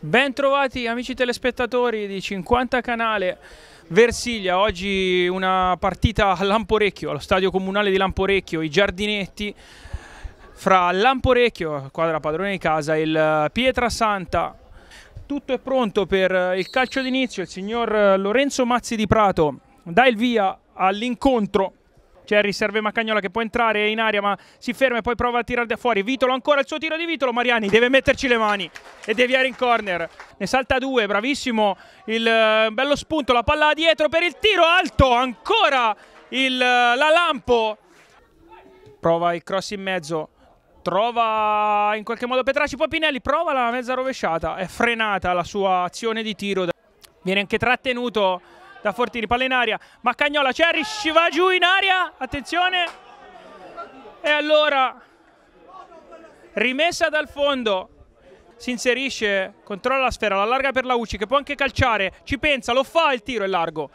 Bentrovati amici telespettatori di 50 Canale Versiglia, oggi una partita a Lamporecchio, allo stadio comunale di Lamporecchio, i giardinetti fra Lamporecchio, squadra padrone di casa, e il Pietrasanta tutto è pronto per eh, il calcio d'inizio. Il signor eh, Lorenzo Mazzi di Prato dà il via all'incontro. C'è riserve Macagnola che può entrare in aria ma si ferma e poi prova a tirare da fuori. Vitolo ancora, il suo tiro di Vitolo. Mariani deve metterci le mani e deviare in corner. Ne salta due, bravissimo. Il eh, bello spunto, la palla dietro per il tiro alto. Ancora il, la Lampo. Prova il cross in mezzo Trova in qualche modo Petracci, poi Pinelli prova la mezza rovesciata, è frenata la sua azione di tiro, viene anche trattenuto da Fortini, palla in aria, ma Cagnola Cerri ci va giù in aria, attenzione, e allora rimessa dal fondo, si inserisce, controlla la sfera, la allarga per la Ucci che può anche calciare, ci pensa, lo fa, il tiro è largo,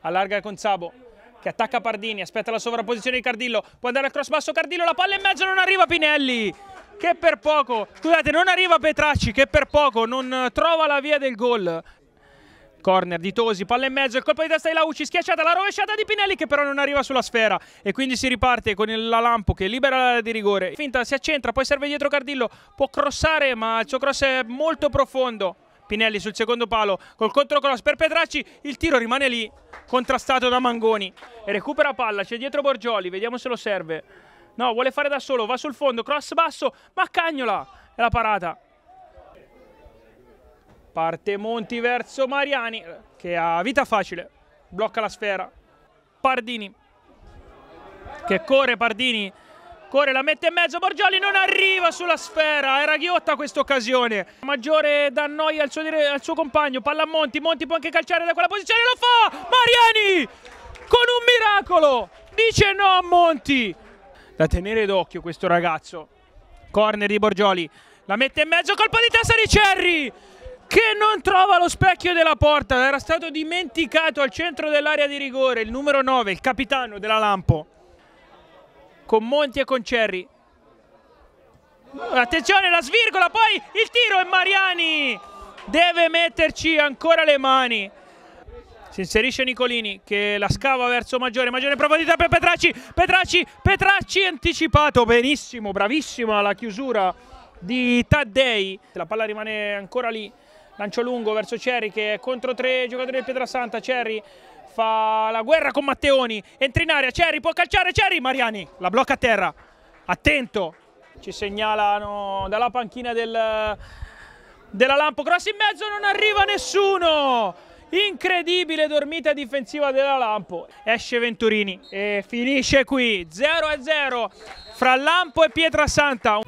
allarga con Sabo che attacca Pardini, aspetta la sovrapposizione di Cardillo, può andare al cross basso Cardillo, la palla in mezzo, non arriva Pinelli, che per poco, scusate, non arriva Petracci, che per poco non trova la via del gol. Corner di Tosi, palla in mezzo, il colpo di testa di Lauci, schiacciata la rovesciata di Pinelli che però non arriva sulla sfera e quindi si riparte con il, la Lampo che libera l'area di rigore. Finta, si accentra, poi serve dietro Cardillo, può crossare ma il suo cross è molto profondo. Pinelli sul secondo palo col controcross per Petracci, il tiro rimane lì contrastato da Mangoni. E recupera palla, c'è dietro Borgioli, vediamo se lo serve. No, vuole fare da solo, va sul fondo, cross basso, ma cagnola! È la parata. Parte Monti verso Mariani, che ha vita facile. Blocca la sfera. Pardini. Che corre Pardini Corre, la mette in mezzo, Borgioli non arriva sulla sfera, era ghiotta questa occasione. Maggiore da Noia al, al suo, compagno, palla a Monti, Monti può anche calciare da quella posizione, lo fa! Mariani! Con un miracolo! Dice no a Monti! Da tenere d'occhio questo ragazzo. Corner di Borgioli, la mette in mezzo, colpo di testa di Cerri! Che non trova lo specchio della porta, era stato dimenticato al centro dell'area di rigore, il numero 9, il capitano della Lampo con Monti e con Cerri. Attenzione la svirgola, poi il tiro e Mariani deve metterci ancora le mani. Si inserisce Nicolini che la scava verso Maggiore, Maggiore in profondità per Petracci, Petracci, Petracci anticipato, benissimo, bravissima la chiusura di Taddei. La palla rimane ancora lì, lancio lungo verso Cerri che è contro tre giocatori del Pietrasanta, Cerri fa la guerra con Matteoni, entra in area, Cerri può calciare, Cerri, Mariani la blocca a terra, attento, ci segnalano dalla panchina del, della Lampo, cross in mezzo, non arriva nessuno, incredibile dormita difensiva della Lampo, esce Venturini e finisce qui, 0-0 fra Lampo e Pietrasanta.